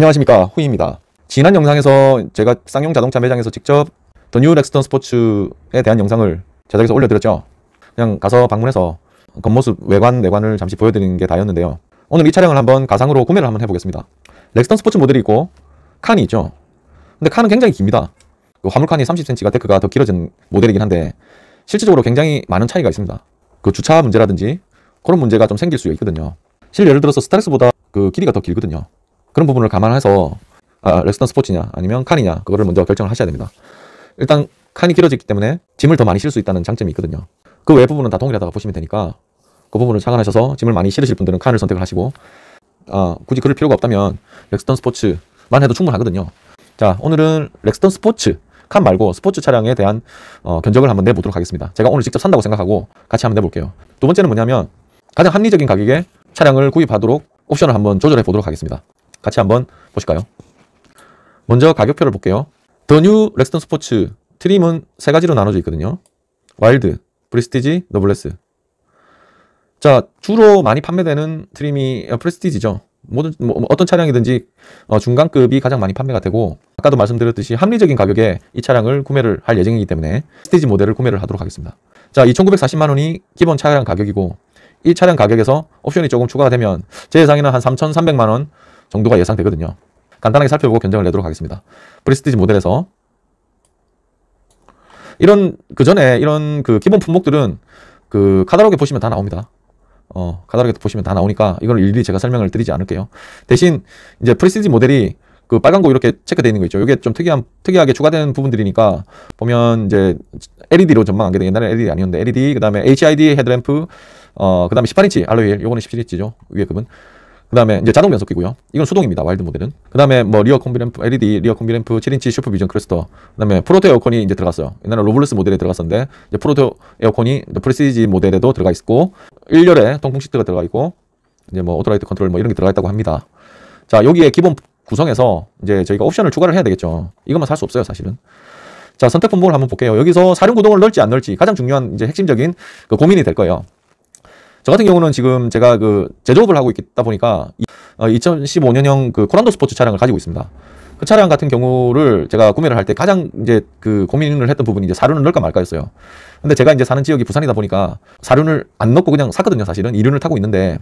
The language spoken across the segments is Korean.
안녕하십니까 후이입니다. 지난 영상에서 제가 쌍용 자동차 매장에서 직접 더뉴 렉스턴 스포츠에 대한 영상을 제작해서 올려드렸죠. 그냥 가서 방문해서 겉모습 외관 내관을 잠시 보여드리는 게 다였는데요. 오늘 이 차량을 한번 가상으로 구매를 한번 해보겠습니다. 렉스턴 스포츠 모델이 있고 칸이 있죠. 근데 칸은 굉장히 깁니다. 그 화물칸이 30cm가 데크가 더 길어진 모델이긴 한데 실질적으로 굉장히 많은 차이가 있습니다. 그 주차 문제라든지 그런 문제가 좀 생길 수 있거든요. 실 예를 들어서 스타렉스보다 그 길이가 더 길거든요. 그런 부분을 감안해서 아, 레스턴 스포츠냐 아니면 칸이냐 그거를 먼저 결정을 하셔야 됩니다. 일단 칸이 길어지기 때문에 짐을 더 많이 실 수 있다는 장점이 있거든요. 그 외 부분은 다 동일하다고 보시면 되니까 그 부분을 상관하셔서 짐을 많이 실으실 분들은 칸을 선택을 하시고 아, 굳이 그럴 필요가 없다면 렉스턴 스포츠만 해도 충분하거든요. 자 오늘은 렉스턴 스포츠 칸 말고 스포츠 차량에 대한 어, 견적을 한번 내보도록 하겠습니다. 제가 오늘 직접 산다고 생각하고 같이 한번 내볼게요. 두 번째는 뭐냐면 가장 합리적인 가격에 차량을 구입하도록 옵션을 한번 조절해 보도록 하겠습니다. 같이 한번 보실까요? 먼저 가격표를 볼게요. 더뉴 렉스턴 스포츠 트림은 세 가지로 나눠져 있거든요. 와일드, 프리스티지, 노블레스. 자, 주로 많이 판매되는 트림이 프리스티지죠. 어, 모든 뭐, 뭐, 어떤 차량이든지 어, 중간급이 가장 많이 판매가 되고 아까도 말씀드렸듯이 합리적인 가격에 이 차량을 구매를 할 예정이기 때문에 스티지 모델을 구매를 하도록 하겠습니다. 자, 2,940만 원이 기본 차량 가격이고 이 차량 가격에서 옵션이 조금 추가가 되면 제 예상에는 한 3,300만 원 정도가 예상되거든요. 간단하게 살펴보고 견적을 내도록 하겠습니다. 프리스티지 모델에서 이런 그 전에 이런 그 기본 품목들은 그 카다로그에 보시면 다 나옵니다. 어, 카다로그에 보시면 다 나오니까 이걸 일일이 제가 설명을 드리지 않을게요. 대신 이제 프리시지 모델이 그 빨간 거 이렇게 체크되어 있는 거 있죠. 이게 좀 특이한 특이하게 추가된 부분들이니까 보면 이제 LED로 전망한 게 옛날에 LED 아니었는데 LED 그다음에 HID 헤드램프 어 그다음에 18인치 알로이 요거는 17인치죠. 위에 그분. 그 다음에 이제 자동 변속기고요. 이건 수동입니다. 와일드 모델은. 그 다음에 뭐 리어 콤비램프 LED, 리어 콤비램프 7인치 슈퍼비전 크루스터. 그 다음에 프로토 에어컨이 이제 들어갔어요. 옛날에 로블루스 모델에 들어갔었는데 이제 프로토 에어컨이 프리시지 모델에도 들어가 있고 1열에 통풍 시트가 들어가 있고 이제 뭐 오토라이트 컨트롤 뭐 이런 게 들어가 있다고 합니다. 자 여기에 기본 구성에서 이제 저희가 옵션을 추가를 해야 되겠죠. 이것만 살 수 없어요 사실은. 자 선택 품목을 한번 볼게요. 여기서 사륜 구동을 넣을지 안 넣을지 가장 중요한 이제 핵심적인 그 고민이 될 거예요. 저 같은 경우는 지금 제가 그 제조업을 하고 있다 보니까 2015년형 어, 그 코란도 스포츠 차량을 가지고 있습니다. 그 차량 같은 경우를 제가 구매를 할 때 가장 이제 그 고민을 했던 부분이 이제 사륜을 넣을까 말까였어요. 근데 제가 이제 사는 지역이 부산이다 보니까 사륜을 안 넣고 그냥 샀거든요. 사실은 이륜을 타고 있는데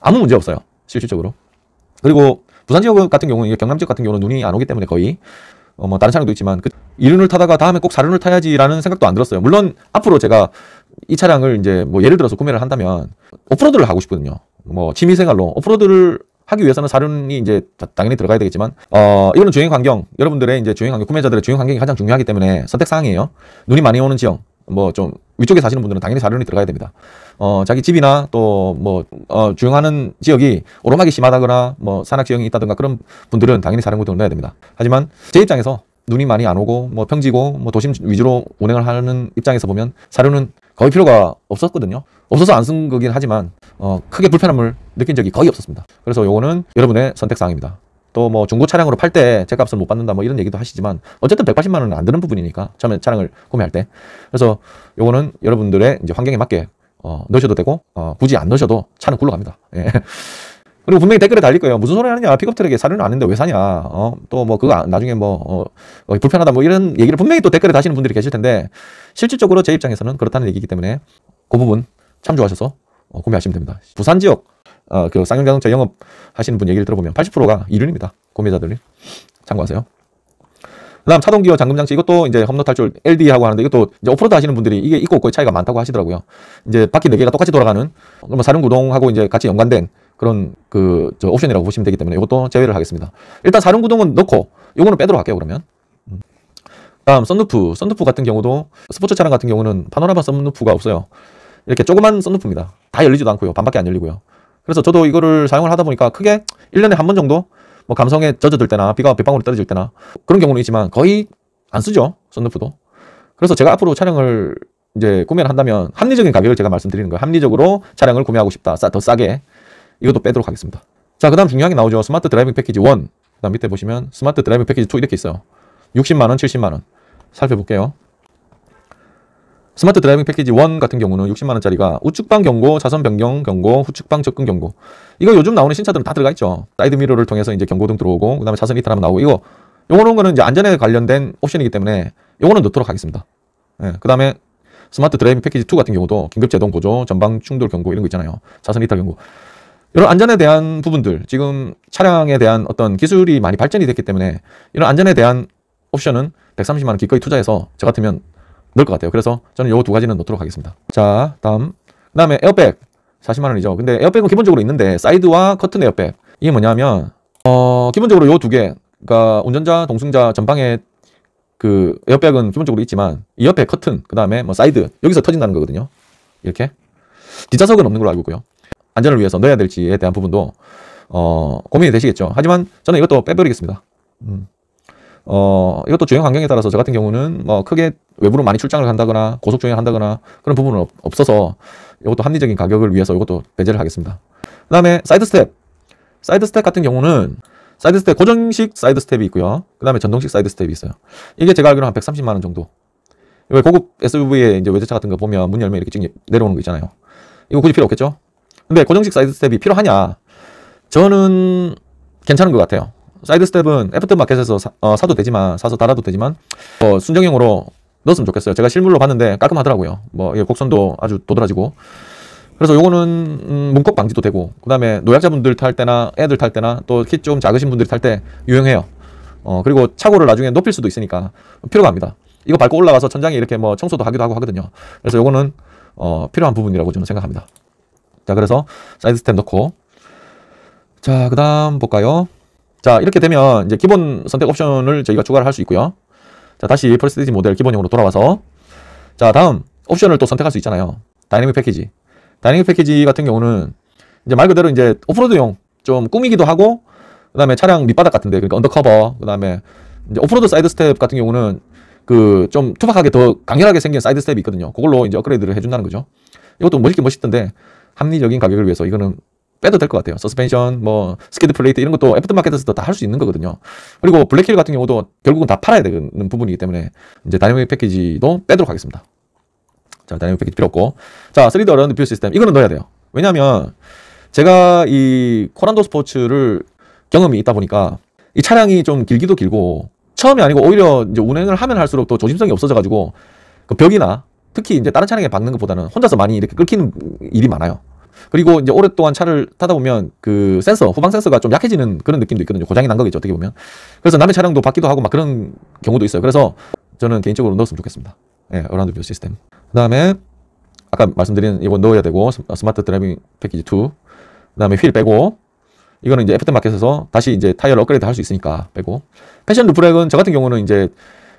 아무 문제 없어요. 실질적으로. 그리고 부산 지역 같은 경우는 경남 지역 같은 경우는 눈이 안 오기 때문에 거의 어뭐 다른 차량도 있지만 그 이륜을 타다가 다음에 꼭 사륜을 타야지라는 생각도 안 들었어요. 물론 앞으로 제가 이 차량을 이제 뭐 예를 들어서 구매를 한다면 오프로드를 하고 싶거든요. 뭐 취미생활로 오프로드를 하기 위해서는 사륜이 이제 당연히 들어가야 되겠지만 어 이거는 주행 환경 여러분들의 이제 주행 환경 구매자들의 주행 환경이 가장 중요하기 때문에 선택 사항이에요. 눈이 많이 오는 지역뭐 좀 위쪽에 사시는 분들은 당연히 사륜이 들어가야 됩니다. 어 자기 집이나 또 뭐 어, 주행하는 지역이 오르막이 심하다거나 뭐 산악 지형이 있다든가 그런 분들은 당연히 사륜구동을 넣어야 됩니다. 하지만 제 입장에서 눈이 많이 안 오고 뭐 평지고 뭐 도심 위주로 운행을 하는 입장에서 보면 사료는 거의 필요가 없었거든요. 없어서 안 쓴 거긴 하지만 어, 크게 불편함을 느낀 적이 거의 없었습니다. 그래서 요거는 여러분의 선택 사항입니다. 또 뭐 중고 차량으로 팔 때 제값을 못 받는다 뭐 이런 얘기도 하시지만 어쨌든 180만 원은 안 드는 부분이니까 처음에 차량을 구매할 때 그래서 요거는 여러분들의 이제 환경에 맞게 어, 넣으셔도 되고 어, 굳이 안 넣으셔도 차는 굴러갑니다. 예. 그리고 분명히 댓글에 달릴 거예요. 무슨 소리 하느냐. 픽업트랙에 사료는 아닌데왜 사냐. 어, 또 뭐 그거 나중에 뭐, 어, 불편하다 뭐 이런 얘기를 분명히 또 댓글에 다시는 분들이 계실 텐데 실질적으로 제 입장에서는 그렇다는 얘기이기 때문에 그 부분 참조하셔서 어, 구매하시면 됩니다. 부산 지역 어, 그 쌍용 자동차 영업 하시는 분 얘기를 들어보면 80%가 이륜입니다. 구매자들이 참고하세요. 그다음 차동기어 잠금장치 이것도 이제 험로 탈출 LD하고 하는데 이것도 이제 오프로드 하시는 분들이 이게 있고 없고의 차이가 많다고 하시더라고요. 이제 바퀴 네 개가 똑같이 돌아가는 그러면 사륜 구동하고 이제 같이 연관된 그런 그 저 옵션이라고 보시면 되기 때문에 이것도 제외를 하겠습니다. 일단 사륜 구동은 넣고 요거는 빼도록 할게요 그러면. 음. 다음 썬루프, 썬루프 같은 경우도 스포츠 차량 같은 경우는 파노라마 썬루프가 없어요. 이렇게 조그만 썬루프입니다. 다 열리지도 않고요. 반밖에 안 열리고요. 그래서 저도 이거를 사용을 하다 보니까 크게 1년에 한 번 정도 뭐 감성에 젖어들 때나 비가 빗방울이 떨어질 때나 그런 경우는 있지만 거의 안 쓰죠. 썬루프도. 그래서 제가 앞으로 촬영을 이제 구매를 한다면 합리적인 가격을 제가 말씀드리는 거예요. 합리적으로 촬영을 구매하고 싶다. 싸, 더 싸게. 이것도 빼도록 하겠습니다. 자, 그 다음 중요한 게 나오죠. 스마트 드라이빙 패키지 1. 그 다음 밑에 보시면 스마트 드라이빙 패키지 2 이렇게 있어요. 60만원, 70만원. 살펴볼게요. 스마트 드라이빙 패키지 1 같은 경우는 60만원짜리가 우측방 경고, 자선 변경 경고, 후측방 접근 경고. 이거 요즘 나오는 신차들은 다 들어가 있죠. 사이드 미러를 통해서 이제 경고등 들어오고, 그 다음에 자선 이탈하면 나오고, 이거, 요거는 거는 이제 안전에 관련된 옵션이기 때문에 요거는 넣도록 하겠습니다. 예, 그 다음에 스마트 드라이빙 패키지 2 같은 경우도 긴급 제동 보조, 전방 충돌 경고 이런 거 있잖아요. 자선 이탈 경고. 이런 안전에 대한 부분들, 지금 차량에 대한 어떤 기술이 많이 발전이 됐기 때문에 이런 안전에 대한 옵션은 130만 원 기꺼이 투자해서 저 같으면 넣을 것 같아요. 그래서 저는 요 두 가지는 넣도록 하겠습니다. 자, 다음. 그 다음에 에어백. 40만 원이죠. 근데 에어백은 기본적으로 있는데 사이드와 커튼 에어백. 이게 뭐냐면 어, 기본적으로 요 두 개. 그니까 운전자, 동승자 전방에 그 에어백은 기본적으로 있지만 이 옆에 커튼, 그다음에 뭐 사이드 여기서 터진다는 거거든요. 이렇게. 뒷좌석은 없는 걸로 알고 있고요. 안전을 위해서 넣어야 될지에 대한 부분도 어, 고민이 되시겠죠. 하지만 저는 이것도 빼버리겠습니다. 음. 어, 이것도 주행 환경에 따라서 저 같은 경우는 뭐 크게 외부로 많이 출장을 간다거나 고속 주행을 한다거나 그런 부분은 없, 없어서 이것도 합리적인 가격을 위해서 이것도 배제를 하겠습니다. 그 다음에 사이드 스텝. 사이드 스텝 같은 경우는 사이드 스텝 고정식 사이드 스텝이 있고요. 그 다음에 전동식 사이드 스텝이 있어요. 이게 제가 알기로는 한 130만 원 정도. 왜 고급 SUV에 이제 외제차 같은 거 보면 문 열면 이렇게 찍 내려오는 거 있잖아요. 이거 굳이 필요 없겠죠? 근데 고정식 사이드 스텝이 필요하냐? 저는 괜찮은 것 같아요. 사이드 스텝은 애프터 마켓에서 사, 어, 도 되지만 사서 달아도 되지만 어, 순정형으로 넣었으면 좋겠어요. 제가 실물로 봤는데 깔끔하더라고요. 뭐 이게 곡선도 아주 도드라지고 그래서 요거는 음, 문콕 방지도 되고 그다음에 노약자분들 탈 때나 애들 탈 때나 또 키 좀 작으신 분들이 탈 때 유용해요. 어 그리고 차고를 나중에 높일 수도 있으니까 필요가 합니다. 이거 밟고 올라가서 천장에 이렇게 뭐 청소도 하기도 하고 하거든요. 그래서 요거는 어, 필요한 부분이라고 저는 생각합니다. 자 그래서 사이드 스텝 넣고 자 그다음 볼까요? 자, 이렇게 되면 이제 기본 선택 옵션을 저희가 추가를 할 수 있고요. 자, 다시 프레스티지 모델 기본형으로 돌아와서 자, 다음 옵션을 또 선택할 수 있잖아요. 다이내믹 패키지. 다이내믹 패키지 같은 경우는 이제 말 그대로 이제 오프로드용 좀 꾸미기도 하고 그다음에 차량 밑바닥 같은데 그러니까 언더커버 그다음에 이제 오프로드 사이드 스텝 같은 경우는 그 좀 투박하게 더 강렬하게 생긴 사이드 스텝이 있거든요. 그걸로 이제 업그레이드를 해준다는 거죠. 이것도 멋있긴 멋있던데 합리적인 가격을 위해서 이거는 빼도 될 것 같아요. 서스펜션, 뭐 스키드 플레이트 이런 것도 애프터마켓에서도 다 할 수 있는 거거든요. 그리고 블랙힐 같은 경우도 결국은 다 팔아야 되는 부분이기 때문에 이제 다이내믹 패키지도 빼도록 하겠습니다. 자, 다이내믹 패키지 필요 없고. 자, 3D 어라운드 뷰 시스템. 이거는 넣어야 돼요. 왜냐하면 제가 이 코란도 스포츠를 경험이 있다 보니까 이 차량이 좀 길기도 길고 처음이 아니고 오히려 이제 운행을 하면 할수록 또 조심성이 없어져가지고 그 벽이나 특히 이제 다른 차량에 박는 것보다는 혼자서 많이 이렇게 끓이는 일이 많아요. 그리고 이제 오랫동안 차를 타다 보면 그 센서, 후방 센서가 좀 약해지는 그런 느낌도 있거든요. 고장이 난 거겠죠, 어떻게 보면. 그래서 남의 차량도 받기도 하고 막 그런 경우도 있어요. 그래서 저는 개인적으로 넣었으면 좋겠습니다. 예, 네, 어라운드 뷰 시스템. 그 다음에 아까 말씀드린 이거 넣어야 되고 스마트 드라이빙 패키지 2. 그 다음에 휠 빼고 이거는 이제 애프터마켓에서 다시 이제 타이어를 업그레이드 할 수 있으니까 빼고 패션 루프렉은 저 같은 경우는 이제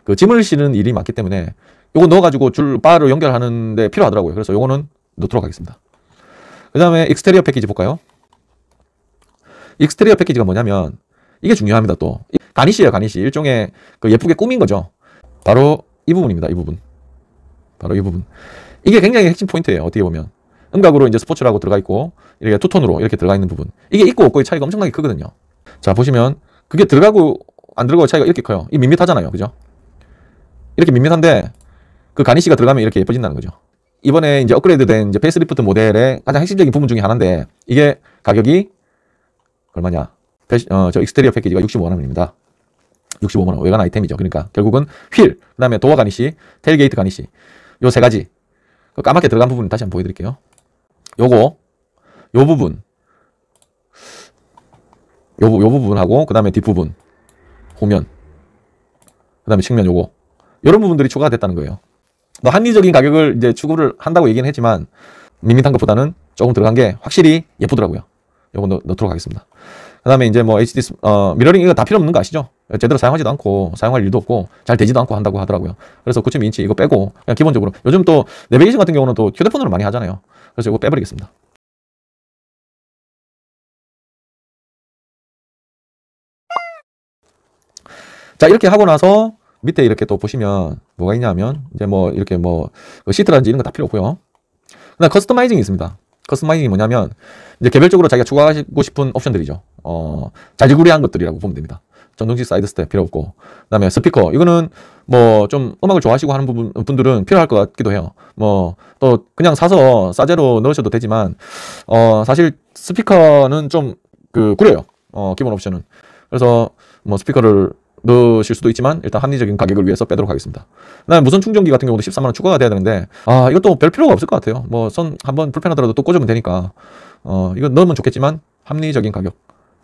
그 짐을 실은 일이 많기 때문에 요거 넣어가지고 줄 바로 연결하는데 필요하더라고요. 그래서 요거는 넣도록 하겠습니다. 그 다음에 익스테리어 패키지 볼까요? 익스테리어 패키지가 뭐냐면 이게 중요합니다 또 가니쉬예요 가니쉬 일종의 그 예쁘게 꾸민 거죠 바로 이 부분입니다 이 부분 바로 이 부분 이게 굉장히 핵심 포인트예요 어떻게 보면 음각으로 이제 스포츠라고 들어가 있고 이렇게 투톤으로 이렇게 들어가 있는 부분 이게 있고 없고의 차이가 엄청나게 크거든요 자 보시면 그게 들어가고 안 들어가고 차이가 이렇게 커요 이 밋밋하잖아요 그죠 이렇게 밋밋한데 그 가니쉬가 들어가면 이렇게 예뻐진다는 거죠 이번에 이제 업그레이드된 이제 페이스리프트 모델의 가장 핵심적인 부분 중에 하나인데 이게 가격이 얼마냐? 패시, 어, 저 익스테리어 패키지가 65만 원입니다. 65만 원 외관 아이템이죠. 그러니까 결국은 휠, 그다음에 도어 가니시, 테일게이트 가니시 요 세 가지 그 까맣게 들어간 부분 다시 한번 보여드릴게요. 요거 요 부분 요, 요 부분하고 그다음에 뒷부분 후면 그다음에 측면 요거 이런 부분들이 추가됐다는 거예요. 뭐 합리적인 가격을 이제 추구를 한다고 얘기는 했지만 밋밋한 것보다는 조금 들어간 게 확실히 예쁘더라고요. 요거 넣, 넣도록 하겠습니다. 그 다음에 이제 뭐 HD, 어, 미러링 이거 다 필요 없는 거 아시죠? 제대로 사용하지도 않고, 사용할 일도 없고, 잘 되지도 않고 한다고 하더라고요. 그래서 9.2인치 이거 빼고, 그냥 기본적으로. 요즘 또, 내비게이션 같은 경우는 또 휴대폰으로 많이 하잖아요. 그래서 이거 빼버리겠습니다. 자, 이렇게 하고 나서, 밑에 이렇게 또 보시면 뭐가 있냐면 이제 뭐 이렇게 뭐 그 시트라든지 이런 거 다 필요 없고요. 그다음 커스터마이징이 있습니다. 커스터마이징이 뭐냐면 이제 개별적으로 자기가 추가하고 싶은 옵션들이죠. 어, 자질구레한 것들이라고 보면 됩니다. 전동식 사이드 스텝 필요 없고 그다음에 스피커 이거는 뭐 좀 음악을 좋아하시고 하는 부분 분들은 필요할 것 같기도 해요. 뭐 또 그냥 사서 싸제로 넣으셔도 되지만 어 사실 스피커는 좀 그 구려요. 어 기본 옵션은 그래서 뭐 스피커를 넣으실 수도 있지만 일단 합리적인 가격을 위해서 빼도록 하겠습니다. 그다음 무선 충전기 같은 경우도 13만 원 추가가 돼야 되는데 아 이것도 별 필요가 없을 것 같아요. 뭐 선 한번 불편하더라도 또 꽂으면 되니까 어 이거 넣으면 좋겠지만 합리적인 가격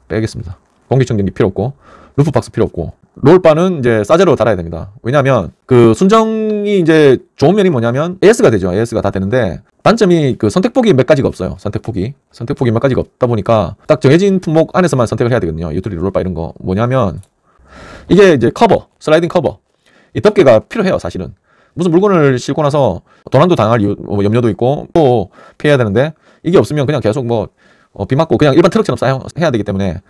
빼겠습니다. 공기청정기 필요 없고 루프박스 필요 없고 롤바는 이제 싸제로 달아야 됩니다. 왜냐하면 그 순정이 이제 좋은 면이 뭐냐면 AS가 되죠. AS가 다 되는데 단점이 그 선택폭이 몇 가지가 없어요. 선택폭이 선택폭이 몇 가지가 없다 보니까 딱 정해진 품목 안에서만 선택을 해야 되거든요. 유튜리 롤바 이런 거 뭐냐면 이게 이제 커버, 슬라이딩 커버. 이 덮개가 필요해요, 사실은. 무슨 물건을 싣고 나서 도난도 당할 뭐 염려도 있고 또 피해야 되는데 이게 없으면 그냥 계속 뭐비 어, 맞고 그냥 일반 트럭처럼 사용해야 되기 때문에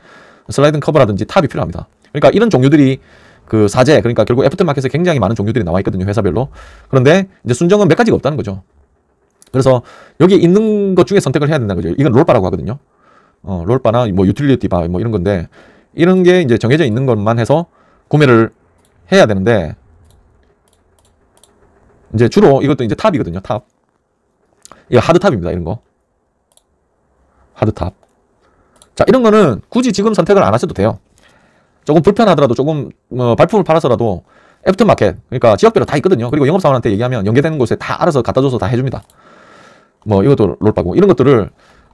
슬라이딩 커버라든지 탑이 필요합니다. 그러니까 이런 종류들이 그 사제 그러니까 결국 애프터마켓에 굉장히 많은 종류들이 나와 있거든요 회사별로 그런데 이제 순정은 몇 가지가 없다는 거죠. 그래서 여기 있는 것 중에 선택을 해야 된다는 거죠. 이건 롤바라고 하거든요. 어, 롤바나 뭐 유틸리티 바 뭐 이런 건데 이런 게 이제 정해져 있는 것만 해서 구매를 해야 되는데 이제 주로 이것도 이제 탑이거든요. 탑. 이거 하드탑입니다. 이런 거. 하드탑. 자, 이런 거는 굳이 지금 선택을 안 하셔도 돼요. 조금 불편하더라도 조금 어, 발품을 팔아서라도 애프터마켓 그러니까 지역별로 다 있거든요. 그리고 영업사원한테 얘기하면 연계되는 곳에 다 알아서 갖다 줘서 다 해줍니다. 뭐 이것도 롤바고 이런 것들을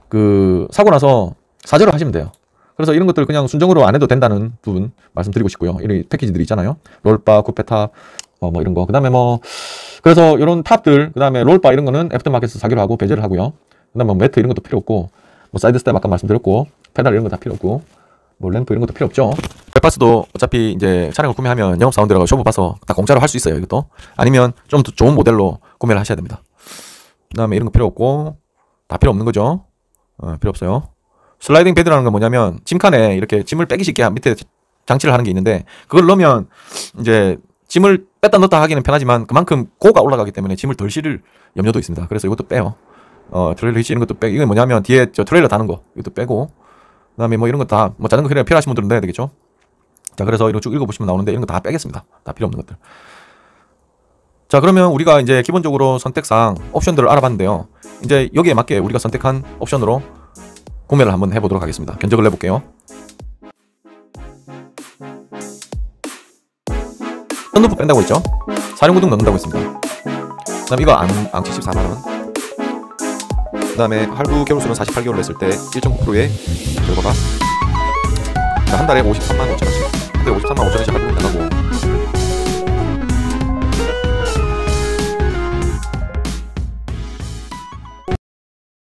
그 사고 나서 사제로 하시면 돼요. 그래서 이런 것들 그냥 순정으로 안 해도 된다는 부분 말씀드리고 싶고요. 이런 패키지들이 있잖아요. 롤바, 쿠페탑, 어, 뭐 이런 거. 그 다음에 뭐, 그래서 이런 탑들, 그 다음에 롤바 이런 거는 애프터마켓에서 사기로 하고 배제를 하고요. 그 다음에 뭐 매트 이런 것도 필요 없고, 뭐 사이드 스텝 아까 말씀드렸고, 페달 이런 거 다 필요 없고, 뭐 램프 이런 것도 필요 없죠. 백파스도 어차피 이제 차량을 구매하면 영업 사운드라고 쇼부 봐서 다 공짜로 할 수 있어요. 이것도. 아니면 좀 더 좋은 모델로 구매를 하셔야 됩니다. 그 다음에 이런 거 필요 없고, 다 필요 없는 거죠. 어, 필요 없어요. 슬라이딩 패드라는 건 뭐냐면 짐칸에 이렇게 짐을 빼기 쉽게 밑에 장치를 하는 게 있는데 그걸 넣으면 이제 짐을 뺐다 넣었다 하기는 편하지만 그만큼 고가 올라가기 때문에 짐을 덜 실을 염려도 있습니다. 그래서 이것도 빼요. 어, 트레일러 휘치 이런 것도 빼고 이건 뭐냐면 뒤에 저 트레일러 다는 거 이것도 빼고 그다음에 뭐 이런 거 다 뭐 자전거 그냥 필요하신 분들은 넣어야 되겠죠. 자 그래서 이런 쭉 읽어보시면 나오는데 이런 거 다 빼겠습니다. 다 필요 없는 것들. 자 그러면 우리가 이제 기본적으로 선택상 옵션들을 알아봤는데요. 이제 여기에 맞게 우리가 선택한 옵션으로 구매를 한번 해보도록 하겠습니다. 견적을 내볼게요. 선루프 뺀다고 했죠? 사륜구동 넣는다고 했습니다. 그 다음 이거 앙, 앙치 4만원그 다음에 할부 개월수는 48개월 냈을 때 1.9%의 결과가 그러니까 한 달에 53만 5천원씩 한 달에 53만 5천원씩 할부 된다고